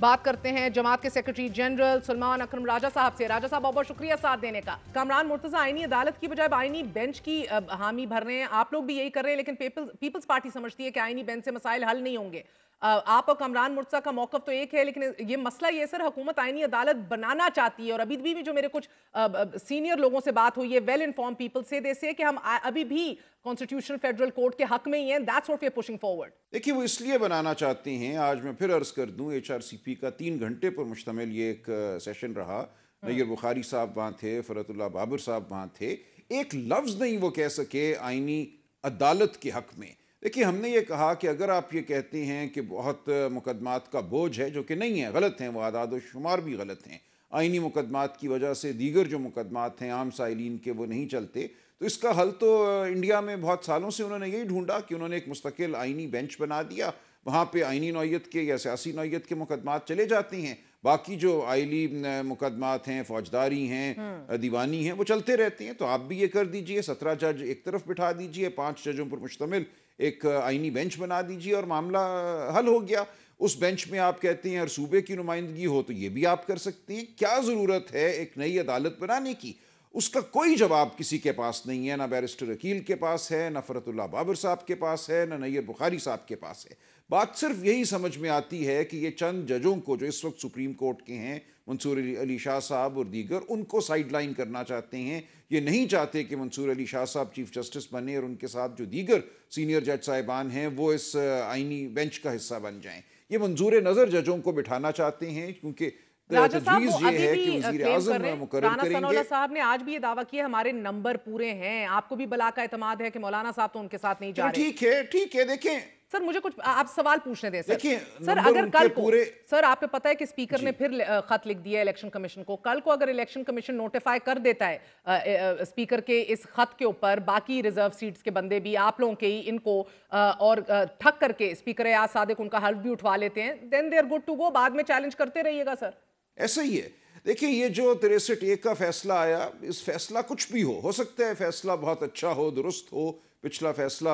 बात करते हैं जमात के सेक्रेटरी जनरल सलमान अक्रम राजा साहब से राजा साहब बहुत बहुत शुक्रिया साथ देने का कामरान मुर्तजा आईनी अदालत की बजाय आईनी बेंच की हामी भर रहे हैं आप लोग भी यही कर रहे हैं लेकिन पीपल्स पार्टी समझती है कि आईनी बेंच से मसाइल हल नहीं होंगे आप और कमरान मुर्सा का मौकफ तो एक है लेकिन ये मसला ये सर हुकूमत आईनी अदालत बनाना चाहती है और अभी भी, जो मेरे कुछ सीनियर लोगों से बात हुई है वेल इन्फॉर्म पीपल से देसे कि हम अभी भी कॉन्स्टिट्यूशन फेडरल कोर्ट के हक में ही हैं that's what we are pushing forward देखिए वो इसलिए बनाना चाहते हैं आज मैं फिर अर्ज कर दूं एचआरसीपी का तीन घंटे पर मुश्तमिल ये एक सेशन रहा हाँ। नैयर बुखारी साहब वहाँ थे फरतुल्ला बाबर साहब वहाँ थे एक लफ्ज़ नहीं वो कह सके आईनी अदालत के हक में देखिए हमने ये कहा कि अगर आप ये कहती हैं कि बहुत मुकदमात का बोझ है जो कि नहीं है गलत हैं वो आदाद व शुमार भी गलत हैं आइनी मुकदमात की वजह से दीगर जो मुकदमात हैं आम साइलिन के वो नहीं चलते तो इसका हल तो इंडिया में बहुत सालों से उन्होंने यही ढूंढा कि उन्होंने एक मुस्तकिल आइनी बेंच बना दिया वहाँ पर आइनी नौीयत के या सियासी नौीयत के मुकदमात चले जाते हैं बाकी जो आयली मुकदमात हैं फौजदारी हैं हम्म। दीवानी हैं वो चलते रहते हैं तो आप भी ये कर दीजिए सत्रह जज एक तरफ बिठा दीजिए पाँच जजों पर मुश्तमिल एक आइनी बेंच बना दीजिए और मामला हल हो गया उस बेंच में आप कहते हैं और सूबे की नुमाइंदगी हो तो ये भी आप कर सकते हैं क्या ज़रूरत है एक नई अदालत बनाने की उसका कोई जवाब किसी के पास नहीं है ना बैरिस्टर अकील के पास है ना फरतुल्ला बाबर साहब के पास है ना नैयर बुखारी साहब के पास है बात सिर्फ यही समझ में आती है कि ये चंद जजों को जो इस वक्त सुप्रीम कोर्ट के हैं मंसूर अली शाह साहब और दीगर उनको साइड लाइन करना चाहते हैं ये नहीं चाहते कि मंसूर अली शाह साहब चीफ जस्टिस बने और उनके साथ जो दीगर सीनियर जज साहिबान हैं वो इस आइनी बेंच का हिस्सा बन जाएं ये मंजूर नज़र जजों को बिठाना चाहते हैं क्योंकि साहब ने आज भी ये दावा किया हमारे नंबर पूरे हैं आपको भी बला का एतमाद है कि मौलाना साहब तो उनके साथ नहीं जा ठीक है ठीक है देखें सर मुझे कुछ आप सवाल पूछने दें सर सर अगर कल को सर आपको पता है कि स्पीकर ने फिर खत लिख दिया इलेक्शन कमीशन को कल को अगर इलेक्शन कमीशन नोटिफाई कर देता है स्पीकर के इस खत के ऊपर बाकी रिजर्व सीट्स के बंदे भी आप लोगों के ही इनको और ठक करके स्पीकर या सादिक उनका हल्फ भी उठवा लेते हैं then they are good to go बाद में चैलेंज करते रहिएगा सर ऐसा ही है देखिए ये जो तिरसठ ए का फैसला आया इस फैसला कुछ भी हो हो सकता है फैसला बहुत अच्छा हो दुरुस्त हो पिछला फैसला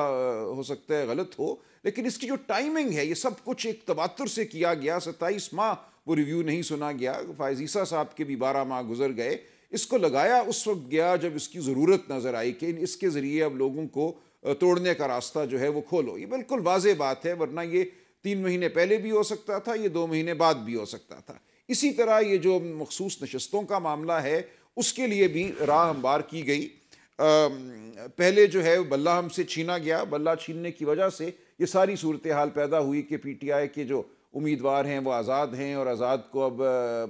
हो सकता है गलत हो लेकिन इसकी जो टाइमिंग है ये सब कुछ एक तबातुर से किया गया सत्ताईस माह वो रिव्यू नहीं सुना गया फायजीसा साहब के भी बारह माह गुजर गए इसको लगाया उस वक्त गया जब इसकी ज़रूरत नज़र आई कि इसके ज़रिए अब लोगों को तोड़ने का रास्ता जो है वो खोलो ये बिल्कुल वाज बात है वरना ये तीन महीने पहले भी हो सकता था ये दो महीने बाद भी हो सकता था इसी तरह ये जो मखसूस नशस्तों का मामला है उसके लिए भी राह हमवार की गई पहले जो है बल्ला हमसे छीना गया बल्ला छीनने की वजह से ये सारी सूरत हाल पैदा हुई कि पी टी आई के जो उम्मीदवार हैं वो आज़ाद हैं और आज़ाद को अब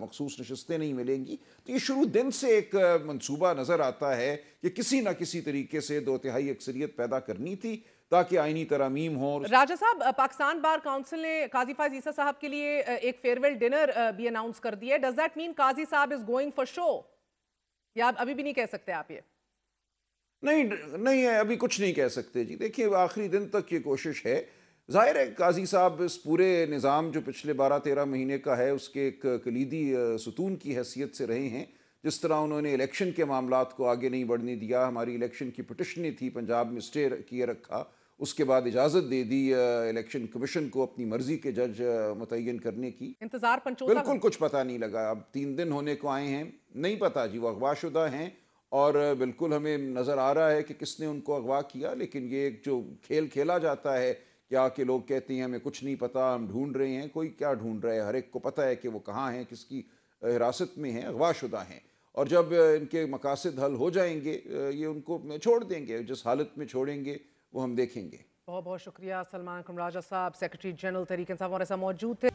मखसूस नशस्तें नहीं मिलेंगी तो ये शुरू दिन से एक मनसूबा नज़र आता है कि किसी ना किसी तरीके से दो तिहाई अक्सरियत पैदा करनी थी ताकि आइनी तरामीम हो राजा साहब पाकिस्तान बार काउंसिल ने काजी फाइज ईसा साहब के लिए एक फेयरवेल डिनर भी अनाउंस कर दिया डज दैट मीन काजी साहब इज गोइंग फॉर शो या अभी भी नहीं कह सकते आप ये नहीं नहीं है अभी कुछ नहीं कह सकते जी देखिए आखिरी दिन तक ये कोशिश है जाहिर है काजी साहब इस पूरे निज़ाम जो पिछले बारह तेरह महीने का है उसके एक कलीदी सतून की हैसियत से रहे हैं जिस तरह उन्होंने इलेक्शन के मामला को आगे नहीं बढ़ने दिया हमारी इलेक्शन की पटिशनी थी पंजाब में स्टे किए रखा उसके बाद इजाजत दे दी इलेक्शन कमीशन को अपनी मर्जी के जज मुतन करने की इंतजार बिल्कुल कुछ पता नहीं लगा अब तीन दिन होने को आए हैं नहीं पता जी वो अगवाशुदा हैं और बिल्कुल हमें नज़र आ रहा है कि किसने उनको अगवा किया लेकिन ये एक जो खेल खेला जाता है क्या कि लोग कहते हैं हमें कुछ नहीं पता हम ढूंढ रहे हैं कोई क्या ढूंढ रहा है हर एक को पता है कि वो कहाँ हैं किसकी हिरासत में हैं अगवाशुदा हैं और जब इनके मकासद हल हो जाएंगे ये उनको छोड़ देंगे जिस हालत में छोड़ेंगे वो हम देखेंगे बहुत बहुत शुक्रिया सलमान खुमराजा साहब सेक्रेटरी जनरल तरीके साहब हमारे साथ मौजूद थे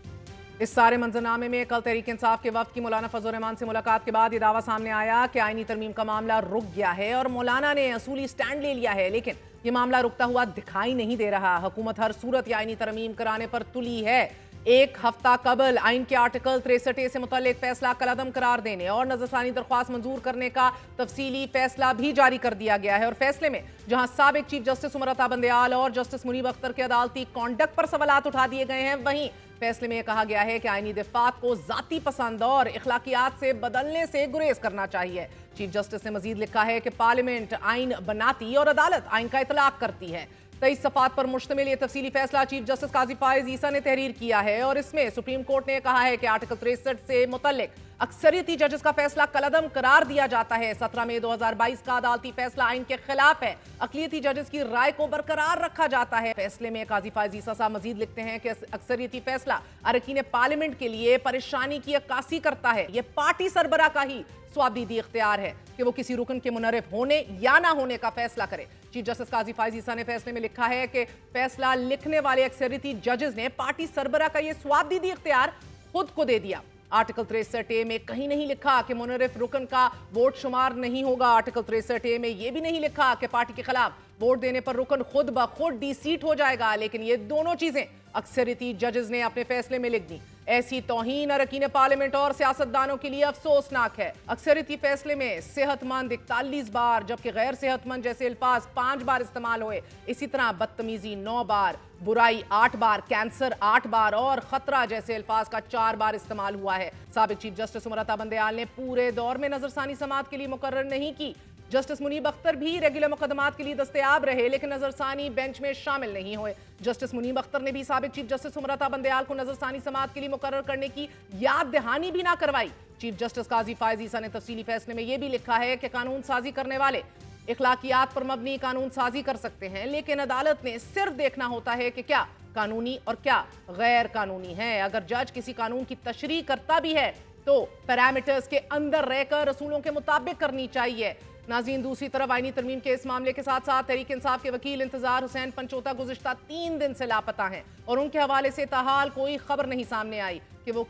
इस सारे मंजरनामे में कल तहरीक इंसाफ के वक्त की मौलाना फजल रहमान से मुलाकात के बाद ये दावा सामने आया कि आइनी तरमीम का मामला रुक गया है और मौलाना ने असूली स्टैंड ले लिया है लेकिन ये मामला रुकता हुआ दिखाई नहीं दे रहा हुकूमत हर सूरत या आइनी तरमीम कराने पर तुली है एक हफ्ता कबल आइन के आर्टिकल तिरसठ ए से मुतल फैसला कलदम करार देने और नजरसानी दरख्वास्त मंजूर करने का तफसीली फैसला भी जारी कर दिया गया है और फैसले में जहां सबक चीफ जस्टिस उमरता बंदयाल और जस्टिस मुनीब अख्तर के अदालती कॉन्डक्ट पर सवाल उठा दिए गए हैं वहीं फैसले में कहा गया है कि आइनी दिफात को जाति पसंद और इखलाकियात से बदलने से गुरेज करना चाहिए चीफ जस्टिस ने मजीद लिखा है कि पार्लियामेंट आइन बनाती और अदालत आइन का इतलाक करती है तेईस सफात पर मुश्तमिल ये तफसीली फैसला चीफ जस्टिस काजी फायज ईसा ने तहरीर किया है और इसमें सुप्रीम कोर्ट ने कहा है कि आर्टिकल तिरसठ से मुतलक अक्सरियती जजेस का फैसला कलदम करार दिया जाता है सत्रह मई 2022 का अदालती फैसला आइन के खिलाफ है अकलीती जजेस की राय को बरकरार रखा जाता है फैसले में काजी फायज ईसा साहब मजीद लिखते हैं कि अक्सरियती फैसला अरकीन पार्लियामेंट के लिए परेशानी की अक्सी करता है ये पार्टी सरबरा का ही स्वाबीदी इख्तियार है कि वो किसी रुकन के मुनरफ होने या ना होने का फैसला करे चीफ जस्टिस काजी फाइज ईसा ने फैसले में लिखा है कि फैसला लिखने वाले अक्सरिटी जजेस ने पार्टी सरबरा का यह स्वाबदीदी इख्तियार खुद को दे दिया आर्टिकल तिरसठ ए में कहीं नहीं लिखा कि मुनरिफ रुकन का वोट शुमार नहीं होगा आर्टिकल तिरसठ ए में यह भी नहीं लिखा कि पार्टी के खिलाफ वोट देने पर रुकन खुद ब खुद डी सीट हो जाएगा लेकिन ये दोनों चीजें अक्सरियती जजेस ने अपने फैसले में लिख दी ऐसी तोहन अरकान पार्लियामेंट और सियासतदानों के लिए अफसोसनाक है अक्सरती फैसले में सेहतमंद इकतालीस बार जबकि गैर सेहतमंद जैसे अल्फाज पांच बार इस्तेमाल हुए इसी तरह बदतमीजी नौ बार बुराई आठ बार कैंसर आठ बार और खतरा जैसे अल्फाज का चार बार इस्तेमाल हुआ है सबक चीफ जस्टिस उमरता बंदयाल ने पूरे दौर में नजरसानी समाज के लिए मुकर नहीं की जस्टिस मुनीब अख्तर भी रेगुलर मुकदमात के लिए दस्तियाब रहे लेकिन नजरसानी बेंच में शामिल नहीं हुए जस्टिस मुनीब अख्तर ने भी सबक चीफ जस्टिस उमरता बंदयाल को नजरसानी समाज के लिए मुकर करने की याद दहानी भी ना करवाई चीफ जस्टिस काजी फायजीसा ने तफसीली फैसले में यह भी लिखा है कि कानून साजी करने वाले इखलाकियात पर मबनी कानून साजी कर सकते हैं लेकिन अदालत ने सिर्फ देखना होता है कि क्या कानूनी और क्या गैर कानूनी है अगर जज किसी कानून की तशरी करता भी है तो पैरामीटर्स के अंदर रहकर रसूलों के मुताबिक करनी चाहिए नाजीन दूसरी तरफ आइनी तरमीम के इस मामले के साथ साथ तहरीक इंसाफ के वकील इंतजार हुसैन पंचोता गुजशत तीन दिन से लापता हैं और उनके हवाले से तहाल कोई खबर नहीं सामने आई कि वो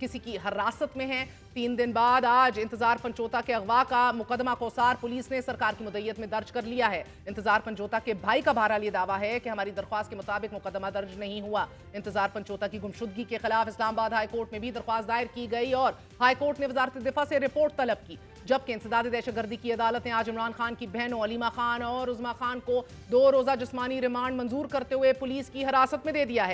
किसी की हरासत में है तीन दिन बाद आज इंतजार पंचोता के अगवा का मुकदमा कोसार पुलिस ने सरकार की मुदैयत में दर्ज कर लिया है इंतजार पंचोता के भाई का बहरहाल ये दावा है कि हमारी दरख्वास्त के मुताबिक मुकदमा दर्ज नहीं हुआ इंतजार पंचोता की गुमशुदगी के खिलाफ इस्लामाबाद हाईकोर्ट में भी दरख्वास्त दायर की गई और हाईकोर्ट ने वजारत दिफा से रिपोर्ट तलब की जबकि इंसदाद दहशतगर्दी की अदालत ने आज इमरान खान की बहनों अलीमा खान और उजमा खान को दो रोज़ा जिसमानी रिमांड मंजूर करते हुए पुलिस की हिरासत में दे दिया है